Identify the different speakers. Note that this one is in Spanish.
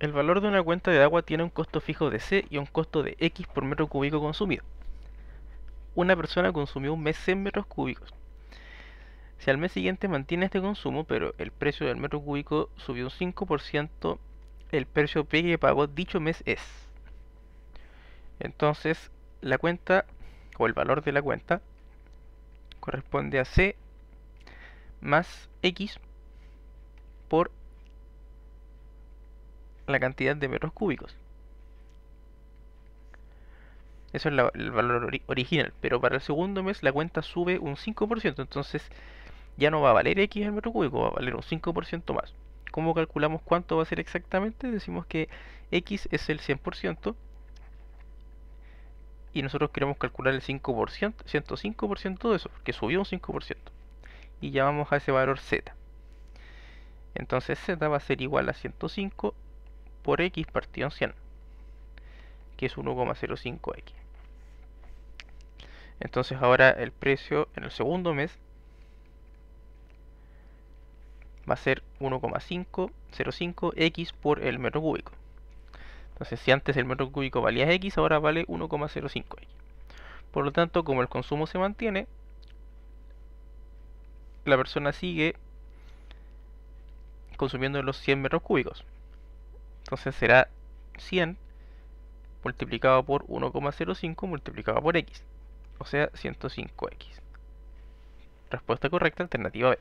Speaker 1: El valor de una cuenta de agua tiene un costo fijo de C y un costo de X por metro cúbico consumido. Una persona consumió un mes en metros cúbicos. Si al mes siguiente mantiene este consumo, pero el precio del metro cúbico subió un 5%, el precio P que pagó dicho mes es. Entonces, la cuenta o el valor de la cuenta corresponde a C más X por la cantidad de metros cúbicos. Eso es el valor original. Pero para el segundo mes la cuenta sube un 5%. Entonces ya no va a valer X el metro cúbico, va a valer un 5% más. ¿Cómo calculamos cuánto va a ser exactamente? Decimos que X es el 100%. Y nosotros queremos calcular el 5%, 105% de eso, Que subió un 5%. Y llamamos a ese valor Z. Entonces Z va a ser igual a 105 por x partido 100, que es 1,05x. Entonces ahora el precio en el segundo mes va a ser 1,505x por el metro cúbico. Entonces si antes el metro cúbico valía x, ahora vale 1,05x. Por lo tanto, como el consumo se mantiene, la persona sigue consumiendo los 100 metros cúbicos. Entonces será 100 multiplicado por 1,05 multiplicado por x, o sea 105x. Respuesta correcta, alternativa B.